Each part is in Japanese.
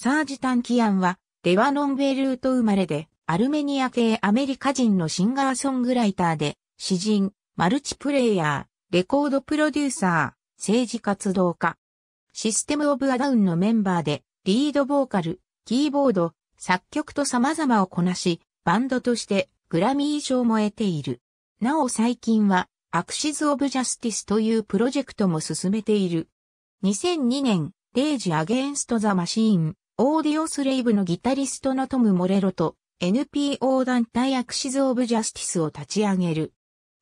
サージ・タンキアンは、レバノン・ベルート生まれで、アルメニア系アメリカ人のシンガーソングライターで、詩人、マルチプレイヤー、レコードプロデューサー、政治活動家。システム・オブ・ア・ダウンのメンバーで、リードボーカル、キーボード、作曲と様々をこなし、バンドとしてグラミー賞も得ている。なお最近は、アクシズ・オブ・ジャスティスというプロジェクトも進めている。2002年、レイジ・アゲンスト・ザ・マシーン、オーディオスレイブのギタリストのトム・モレロと NPO 団体アクシズ・オブ・ジャスティスを立ち上げる。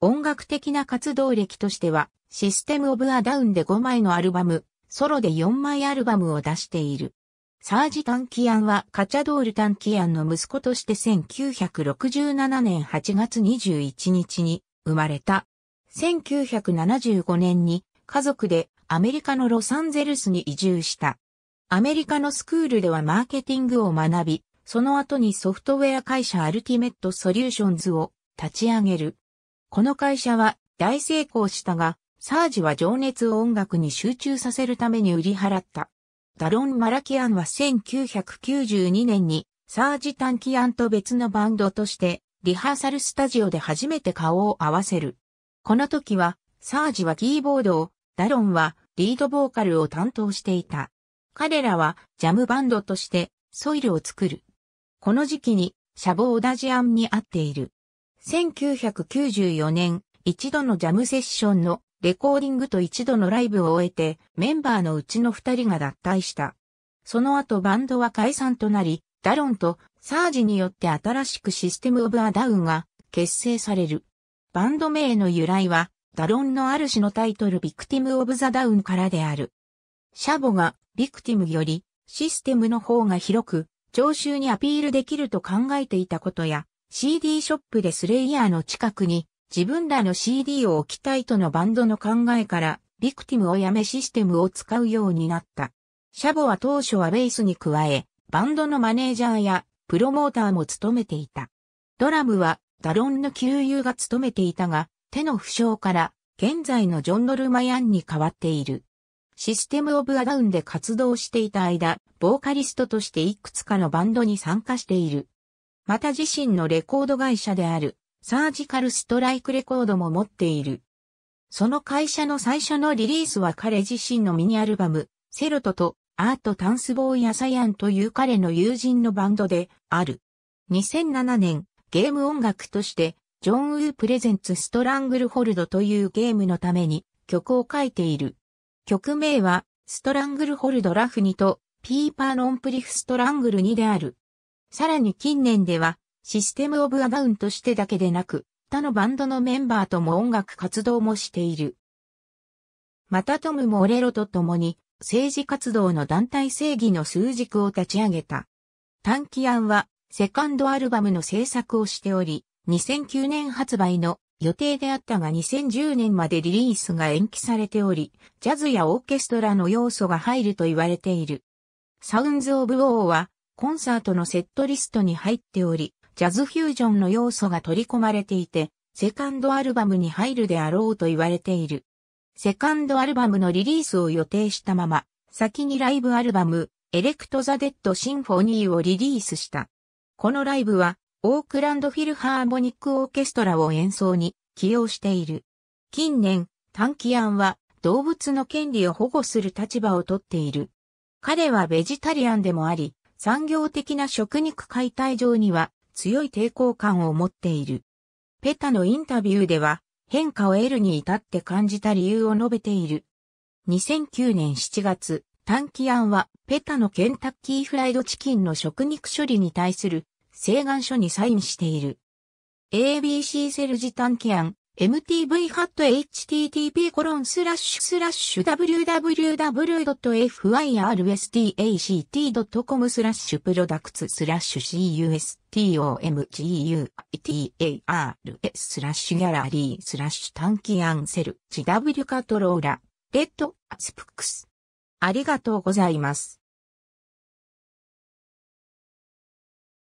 音楽的な活動歴としては、システム・オブ・ア・ダウンで5枚のアルバム、ソロで4枚アルバムを出している。サージ・タンキアンはカチャドール・タンキアンの息子として1967年8月21日に生まれた。1975年に家族でアメリカのロサンゼルスに移住した。アメリカのスクールではマーケティングを学び、その後にソフトウェア会社アルティメットソリューションズを立ち上げる。この会社は大成功したが、サージは情熱を音楽に集中させるために売り払った。ダロン・マラキアンは1992年にサージ・タンキアンと別のバンドとしてリハーサルスタジオで初めて顔を合わせる。この時はサージはキーボードを、ダロンはリードボーカルを担当していた。彼らはジャムバンドとしてソイルを作る。この時期にシャボオダジアンに会っている。1994年、一度のジャムセッションのレコーディングと一度のライブを終えてメンバーのうちの二人が脱退した。その後バンドは解散となり、ダロンとサージによって新しくシステムオブアダウンが結成される。バンド名の由来は、ダロンのある種のタイトルビクティム・オブ・ザ・ダウンからである。シャボがビクティムよりシステムの方が広く聴衆にアピールできると考えていたことや CD ショップでスレイヤーの近くに自分らの CD を置きたいとのバンドの考えからビクティムをやめシステムを使うようになった。シャボは当初はベースに加えバンドのマネージャーやプロモーターも務めていた。ドラムはダロンの旧友が務めていたが手の負傷から現在のジョン・ノルマヤンに変わっている。システム・オブ・アダウンで活動していた間、ボーカリストとしていくつかのバンドに参加している。また自身のレコード会社である、サージカル・ストライク・レコードも持っている。その会社の最初のリリースは彼自身のミニアルバム、セロトとアート・タンスボーイ・アサヤンという彼の友人のバンドである。2007年、ゲーム音楽として、ジョン・ウー・プレゼンツ・ストラングルホルドというゲームのために曲を書いている。曲名は、ストラングルホルドラフ2と、ピーパーノンプリフストラングル2である。さらに近年では、システムオブアダウンとしてだけでなく、他のバンドのメンバーとも音楽活動もしている。またトムもオレロと共に、政治活動の団体正義の数軸を立ち上げた。短期案は、セカンドアルバムの制作をしており、2009年発売の予定であったが2010年までリリースが延期されており、ジャズやオーケストラの要素が入ると言われている。サウンズ・オブ・ウォーは、コンサートのセットリストに入っており、ジャズフュージョンの要素が取り込まれていて、セカンドアルバムに入るであろうと言われている。セカンドアルバムのリリースを予定したまま、先にライブアルバム、エレクト・ザ・デッド・シンフォニーをリリースした。このライブは、オークランドフィルハーモニックオーケストラを演奏に起用している。近年、タンキアンは動物の権利を保護する立場をとっている。彼はベジタリアンでもあり、産業的な食肉解体上には強い抵抗感を持っている。ペタのインタビューでは変化を得るに至って感じた理由を述べている。2009年7月、タンキアンはペタのケンタッキーフライドチキンの食肉処理に対する請願書にサインしている。ABC セルジタンキアン、mtv.http://www.firstact.com ハットコロンススララッッシシュュスラッシュプロダクツスラッシュ customguitar s スラッシュギャラリースラッシュタンキアンセルジ w カトローラレッドアスプックスありがとうございます。